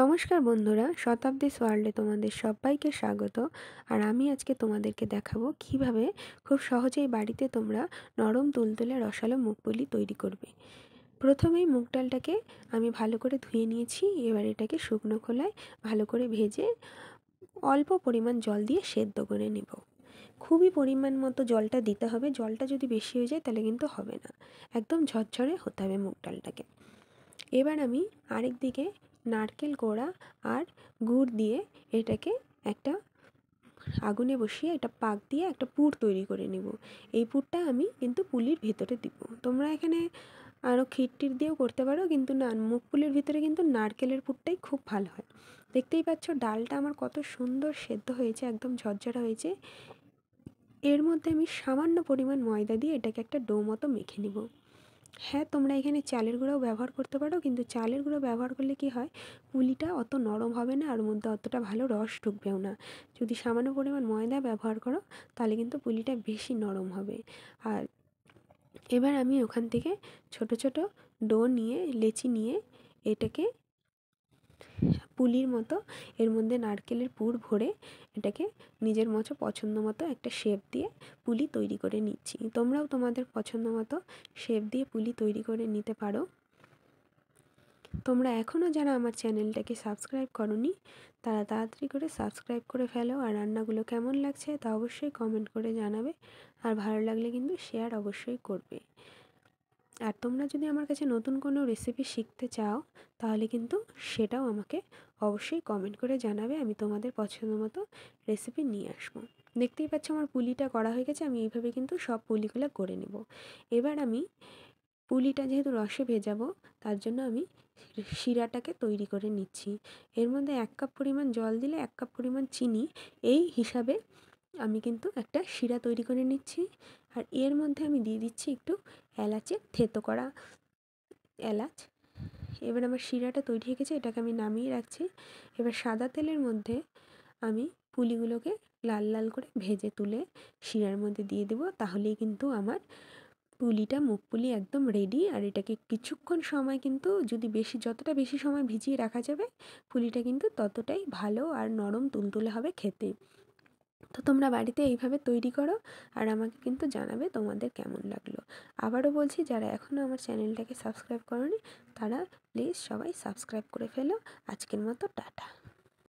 নমস্কার বন্ধুরা শতাব্দীস ওয়ার্ল্ডে তোমাদের সবাইকে স্বাগত আর আমি আজকে তোমাদেরকে দেখাবো কিভাবে খুব সহজেই বাড়িতে তোমরা নরম তুলতুলে রসালো মুখপুলি তৈরি করবে প্রথমেই মুগ ডালটাকে আমি ভালো করে ধুয়ে নিয়েছি এবার এটাকে শুকনো খোলায় ভালো করে ভেজে অল্প পরিমাণ জল দিয়ে সেদ্ধ করে নেব খুবই পরিমাণ মতো জলটা দিতে হবে জলটা যদি বেশি হয়ে যায় তাহলে কিন্তু হবে না একদম ঝরঝরে হতে হবে মুগ ডালটাকে এবার আমি আরেক দিকে নারকেল কোড়া আর গুড় দিয়ে এটাকে একটা আগুনে বসিয়ে এটা পাক দিয়ে একটা পুর তৈরি করে নেব এই পুরটা আমি কিন্তু পুলির ভেতরে দিব তোমরা এখানে আরও খিটটির দিয়েও করতে পারো কিন্তু না মুখ পুলির ভিতরে কিন্তু নারকেলের পুরটাই খুব ভালো হয় দেখতেই পাচ্ছ ডালটা আমার কত সুন্দর সেদ্ধ হয়েছে একদম ঝরঝরা হয়েছে এর মধ্যে আমি সামান্য পরিমাণ ময়দা দিয়ে এটাকে একটা ডো মতো মেখে নেব হ্যাঁ তোমরা এখানে চালের গুঁড়াও ব্যবহার করতে পারো কিন্তু চালের গুঁড়ো ব্যবহার করলে কি হয় পুলিটা অত নরম হবে না আর মধ্যে অতটা ভালো রস ঢুকবেও না যদি সামান্য পরিমাণ ময়দা ব্যবহার করো তাহলে কিন্তু পুলিটা বেশি নরম হবে আর এবার আমি ওখান থেকে ছোট ছোট ডো নিয়ে লেচি নিয়ে এটাকে পুলির মতো এর মধ্যে নারকেলের পুর ভরে এটাকে নিজের মতো পছন্দ মতো একটা শেপ দিয়ে পুলি তৈরি করে নিচ্ছি তোমরাও তোমাদের পছন্দ মতো শেপ দিয়ে পুলি তৈরি করে নিতে পারো তোমরা এখনও যারা আমার চ্যানেলটাকে সাবস্ক্রাইব করনি তারা তাড়াতাড়ি করে সাবস্ক্রাইব করে ফেলো আর রান্নাগুলো কেমন লাগছে তা অবশ্যই কমেন্ট করে জানাবে আর ভালো লাগলে কিন্তু শেয়ার অবশ্যই করবে আর তোমরা যদি আমার কাছে নতুন কোনো রেসিপি শিখতে চাও তাহলে কিন্তু সেটাও আমাকে অবশ্যই কমেন্ট করে জানাবে আমি তোমাদের পছন্দ মতো রেসিপি নিয়ে আসবো দেখতেই পাচ্ছ আমার পুলিটা করা হয়ে গেছে আমি এইভাবে কিন্তু সব পুলিগুলো করে নেব এবার আমি পুলিটা যেহেতু রসে ভেজাবো তার জন্য আমি শিরাটাকে তৈরি করে নিচ্ছি এর মধ্যে এক কাপ পরিমাণ জল দিলে এক কাপ পরিমাণ চিনি এই হিসাবে আমি কিন্তু একটা শিরা তৈরি করে নিচ্ছি আর এর মধ্যে আমি দিয়ে দিচ্ছি একটু এলাচের থেতো করা এলাচ এবার আমার শিরাটা তৈরি হয়ে গেছে এটাকে আমি নামিয়ে রাখছি এবার সাদা তেলের মধ্যে আমি পুলিগুলোকে লাল লাল করে ভেজে তুলে শিরার মধ্যে দিয়ে দেবো তাহলেই কিন্তু আমার পুলিটা মুখ পুলি একদম রেডি আর এটাকে কিছুক্ষণ সময় কিন্তু যদি বেশি যতটা বেশি সময় ভিজিয়ে রাখা যাবে পুলিটা কিন্তু ততটাই ভালো আর নরম তুলতুলে হবে খেতে তো তোমরা বাড়িতে এইভাবে তৈরি করো আর আমাকে কিন্তু জানাবে তোমাদের কেমন লাগলো আবারও বলছি যারা এখনও আমার চ্যানেলটাকে সাবস্ক্রাইব করনি তারা প্লিজ সবাই সাবস্ক্রাইব করে ফেলো আজকের মতো টাটা